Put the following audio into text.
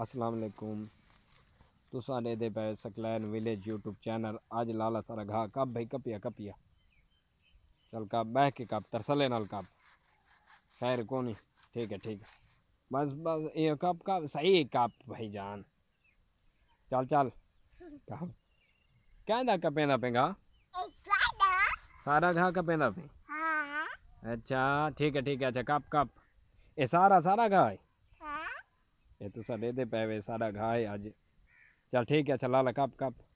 असलम ਅਲੈਕੁਮ ਤੁਸੀਂ ਸਾਡੇ ਦੇ ਪੈ ਸਕਲੈਨ ਵਿਲੇਜ YouTube ਚੈਨਲ ਅੱਜ ਲਾਲਾ ਸਾਰਾ कपिया कप चल कप बह के कप तरसले नाल कप खैर को नहीं ठीक है ठीक है बस बस ये कप कप सही कप भाई जान चल चल कप कहना कपे पेगा सारा घा कपे ना पे हाँ। अच्छा ठीक है ठीक है अच्छा कप कप ये सारा सारा घा है ਇਹ ਤੁਸੀਂ ਦੇ ਦੇ ਪੈਵੇ ਸਾਡਾ ਘਾਹ ਹੈ ਅੱਜ ਚਲ ਠੀਕ ਹੈ ਚਲਾ ਲਾ ਕੱਪ ਕੱਪ